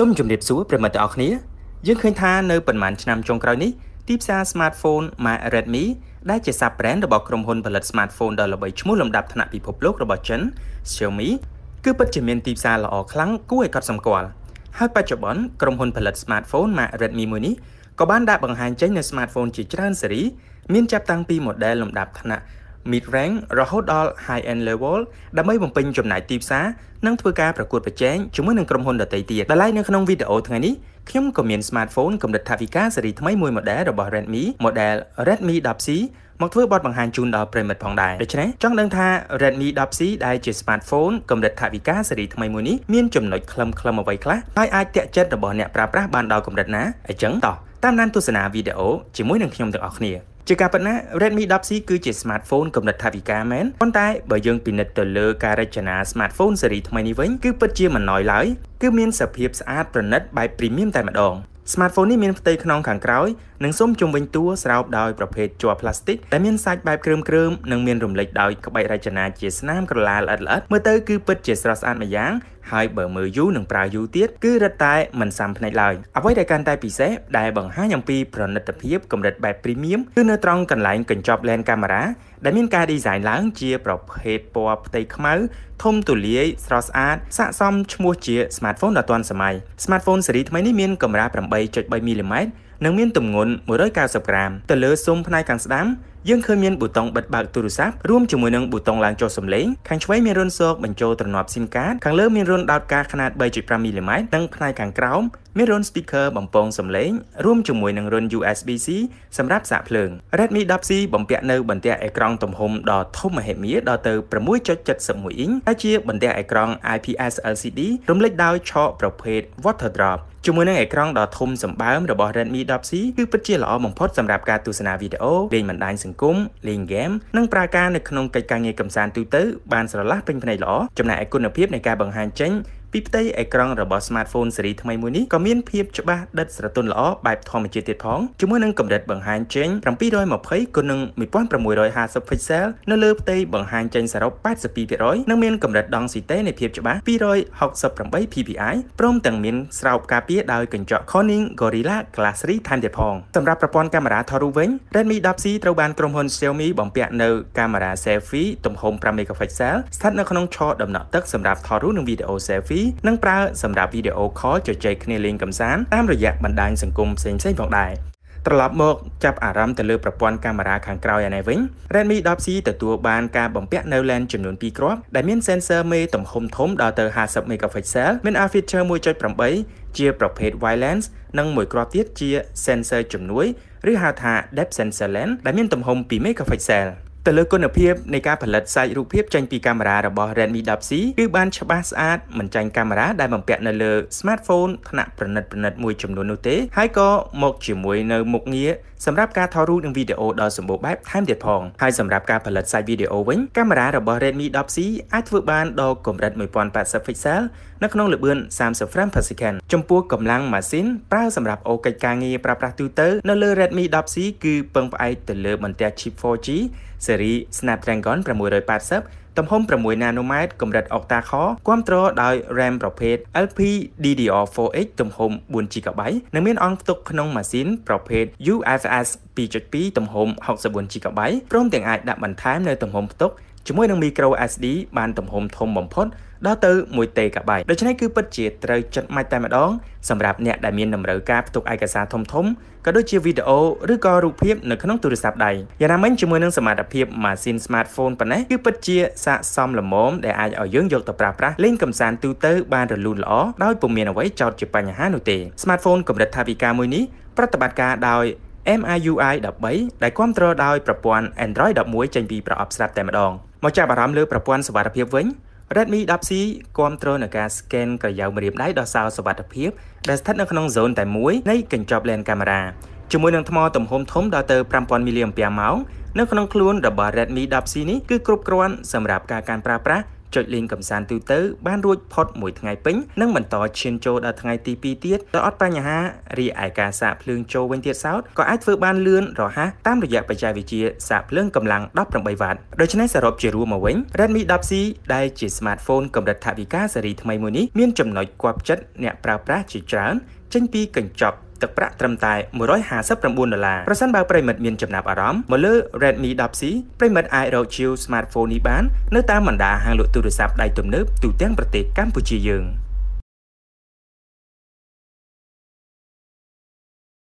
សូមជម្រាបសួរប្រិមិត្តទាំងអស់គ្នាយើងឃើញថានៅប៉ុន្មានឆ្នាំចុងក្រោយនេះទីផ្សារ smartphone ម៉ាក Redmi ដែលជា sub brand របស់ក្រុមហ៊ុនផលិត smartphone ដ៏ល្បីឈ្មោះលំដាប់ថ្នាក់ពិភពលោករបស់ចិន Xiaomi គឺពិតជាមានទីផ្សារល្អខ្លាំងគួរឲ្យកត់សម្គាល់ហើយបច្ចុប្បន្នក្រុមហ៊ុនផលិត smartphone ម៉ាក Redmi មួយនេះក៏បានដាក់បង្ហាញចេញនូវ smartphone ជាច្រើនស៊េរីមានចាប់តាំងពី model លំដាប់ថ្នាក់ mid rank រហូតដល់ high end level ដើម្បីបំពេញចំណាយទីផ្សារនិងធ្វើការប្រកួតប្រជែងជាមួយនឹងក្រុមហ៊ុនដទៃទៀតដែលឡែកនៅក្នុងវីដេអូថ្ងៃនេះខ្ញុំក៏មាន smartphone កម្រិតថវិកាស៊េរីថ្មីមួយ model របស់ Redmi model Redmi 10C មកធ្វើបទបង្ហាញជូនដល់ប្រិមិត្តផងដែរដូច្នេះចង់ដឹងថា Redmi 10C ដែលជា smartphone កម្រិតថវិកាស៊េរីថ្មីមួយនេះមានចំណុចខ្លឹមខ្លឹមអ្វីខ្លះហើយអាចទាក់ចិត្តរបស់អ្នកប្រើប្រាស់បានដល់កម្រិតណាអញ្ចឹងតោះតាមដាន ទស្សនាវីដេអូជាមួយនឹងខ្ញុំទាំងអស់គ្នាជាការពិតណា Redmi 10C គឺជា smartphone កំណត់ថាវិការមែនប៉ុន្តែបើយើងពិនិត្យទៅលើការរចនា smartphone ស៊េរីថ្មីនេះវិញគឺពិតជាមិនណយឡើយគឺមានសភាពស្អាតប្រណិតបែប premium តែម្ដង Smartphone នេះមានផ្ទៃក្នុងខាងក្រោយនិងស៊ុមជុំវិញតួស្រោបដោយប្រភេទជ័រផ្លាស្ទិកដែលមានសាច់បែបគ្រើមគ្រើមនិងមានរំលេចដោយក្បាច់រចនាជាស្នាមក្រឡាល្អិតល្អិតមើលទៅគឺពិតជា ស្រស់ស្អាតម្យ៉ាងហើយបើមើលយូរនិងប្រើយូរទៀតគឺរឹតតែ មិនសាំភ្នែកឡើយអ្វីដែលកាន់តែពិសេសដែលបង្ហាញអំពីប្រណិតភាព កម្រិតបែប Premium គឺនៅត្រង់កន្លែងកញ្ចប់ lens កាមេរ៉ាដែលមានការ design ឡើងជាប្រភេទពណ៌ផ្ទៃខ្មៅធំទូលាយស្រស់ស្អាតស័ក្តិសមឈ្មោះជា smartphone ដ៏ទាន់សម័យ smartphone ស៊េរីថ្មីនេះមានកម្រាស់8.3មីលីម៉ែត្រនិងមានទម្ងន់190ក្រាមទៅលើស៊ុមផ្នែកខាងស្ដាំយើងឃើញមានប៊ូតុងបិទបើកទូរស័ព្ទរួមជាមួយនឹងប៊ូតុងឡើងចុះសំឡេងខាងឆ្វេងមានរុនសោកបញ្ចូលត្រណប់ស៊ីមកាតខាងលើមានរុនដោតការຂະຫນາດ3.5មីលីម៉ែត្រនិងផ្នែកខាងក្រោមមានរុន speaker បំពងសំឡេងរួមជាមួយនឹងរុន USB-C សម្រាប់សាកភ្លើង Redmi 10C បំពាក់នៅបន្ទះអេក្រង់ទំហំដ៏ធំមហិមាដល់ទៅ6.71អ៊ីនហើយជាបន្ទះអេក្រង់ IPS LCD រំលេចដោយឆកប្រភេទ Water Drop ជាមួយនឹងអេក្រង់ដ៏ធំសម្បើមរបស់ Redmi 10C គឺពិតជាល្អបំផុតសម្រាប់ការទស្សនាវីដេអូលេងបណ្ដាញសង្គមង្គមលេងហ្គេមនិងប្រើការនៅក្នុងកិច្ចការងារកំសាន្តទូទៅបានស្រឡះពេញភ្នែកល្អចំណែកឯគុណភាពនៃការបង្ហាញចេញពីផ្ទៃអេក្រង់របស់ smartphone ស៊េរីថ្មីមួយនេះក៏មានភាពច្បាស់ដិតស្រទន់ល្អបែបធម្មជាតិទៀតផងជាមួយនឹងកម្រិតបង្ហាញចេញ720គុណនឹង1650 pixel នៅលើផ្ទៃបង្ហាញចេញសរុប82%និងមានកម្រិតដង់ស៊ីតេនៃភាពច្បាស់268 ppi ព្រមទាំងមានស្រោបការពារដោយកញ្ចក់ Corning Gorilla Glass 3ថែមទៀតផងសម្រាប់ប្រព័ន្ធកាមេរ៉ាថតរូបវិញ Redmi 10C ត្រូវបានក្រុមហ៊ុន Xiaomi បំពាក់នៅកាមេរ៉ា selfie ទំហំ5 megapixel ស្ថិតនៅក្នុងឆោតំណក់ទឹកសម្រាប់ថតរូបនិងវីដេអូ selfie និងប្រើសម្រាប់វីដេអូខលជជែកគ្នាលេងកម្សាន្តតាមរយៈបណ្ដាញសង្គមផ្សេងៗផងដែរត្រឡប់មកចាប់អារម្មណ៍ទៅលើប្រព័ន្ធកាមេរ៉ាខាងក្រោយឯនេះវិញ Redmi 10C ទទួលបានការបំពាក់នៅលែនចំនួន2គ្រាប់ដែលមាន sensor មេទំហំធំដល់ទៅ50 megapixel មាន aperture 1.8ជាប្រភេទ wide lens និងមួយគ្រាប់ទៀតជា sensor ជំនួយឬហៅថា depth sensor lens ដែលមានទំហំ2 megapixel ទៅលើគុណភាពនៃការផលិតសាច់រូបភាពចេញពីកាមេរ៉ារបស់ Redmi 10C គឺបានច្បាស់ស្អាតមិនចាញ់កាមេរ៉ាដែលបំពាក់នៅលើ smartphone ថ្នាក់ប្រណិតប្រណិតមួយចំនួននោះទេ ហើយក៏មកជាមួយនៅមុខងារសម្រាប់ការថតរូបនិងវីដេអូដ៏សម្បូរបែបថែមទៀតផងហើយសម្រាប់ការផលិតសាច់វីដេអូវិញកាមេរ៉ារបស់ Redmi 10C អាចធ្វើបានដល់កម្រិត1080 pixel នៅក្នុងល្បឿន30 frames per second ចំពោះកម្លាំងម៉ាស៊ីនប្រើសម្រាប់អូកិច្ចការងារប្រើប្រាស់ទូទៅនៅលើ Redmi 10C គឺពឹងផ្អែកទៅលើបន្ទះ chip 4G ស៊េរី Snapdragon 680ទំហំ6នាណូម៉ែត្រកម្រិត octa-core គាំទ្រដោយ RAM ប្រភេទ LPDDR4X ទំហំ 4GB និងមានអង្គផ្ទុកក្នុងម៉ាស៊ីនប្រភេទ UFS 2.2ទំហំ 64GB ព្រមទាំងអាចដាក់បន្ថែមនៅទំហំផ្ទុកជាមួយនឹង micro SD បានទំហំធំបំផុតដល់ទៅ1 TB ដូច្នេះគឺពិតជាត្រូវចិតម៉ាច់តែម្ដង សម្រាប់អ្នកដែលមានតម្រូវការផ្ទុកឯកសារធំធំក៏ដូចជាវីដេអូឬក៏រូបភាពនៅក្នុងទូរស័ព្ទដៃយ៉ាងណាមិញជាមួយនឹងសមត្ថភាពម៉ាស៊ីន smartphone ប៉ុណ្ណេះគឺពិតជាស័ក្តិសមល្មមដែលអាចឲ្យយើងយកទៅប្រើប្រាស់លេងកម្សាន្តទូទៅ បានរលូនល្អដោយពុំមានអ្វីចោតជាបញ្ហានោះទេ smartphone កម្រិតថវិកាមួយនេះប្រតិបត្តិការដោយ MIUI 13ដែលគ្រប់គ្រងដោយប្រព័ន្ធ Android 11ចេញពីប្រអប់ស្រាប់តែម្ដងមកចាប់អារម្មណ៍លើប្រព័ន្ធសុវត្ថិភាពវិញ Redmi 10C គ្រប់គ្រងនឹងការ scan ក្រយៅម្រាមដៃដ៏សោសុវត្ថិភាពដែលស្ថិតនៅក្នុង zone តែមួយនៃកញ្ចប់លែនកាមេរ៉ាជាមួយនឹងថ្មទំហំធំដល់ទៅ5000មីលីអាំពែរម៉ោងនៅក្នុងខ្លួនរបស់ Redmi 10C នេះគឺគ្រប់គ្រាន់សម្រាប់ការការប្រើប្រាស់ចុចលេងកំសាន្តទូទៅបានរួចផុតមួយថ្ងៃពេញនិងបន្តឈានចូលដល់ថ្ងៃទី2ទៀតដោយអត់បញ្ហារីឯការសាកភ្លើងចូលវិញទៀតសោតក៏អាចធ្វើបានលឿនរហ័សតាមរយៈបច្ចេកវិទ្យាសាកភ្លើងកម្លាំង18វ៉ាត់ដូច្នេះសរុបជារួមមកវិញ Redmi 10C ដែលជា smartphone កម្រិតថវិកាស៊េរីថ្មីមួយនេះមានចំណុចគាប់ចិត្តអ្នកប្រើប្រាស់ជាច្រើនចេញពីកញ្ចប់ទឹកប្រាក់ត្រឹមតែ159ដុល្លារប្រសិនបើប្រិមិត្តមានចំណាប់អារម្មណ៍មកលើ Redmi 10C ប្រិមិត្តអាចរកជាវ smartphone នេះបាននៅតាមបណ្ដាហាងលក់ទូរស័ព្ទដៃទំនើបទូទាំងប្រទេសកម្ពុជាយើង។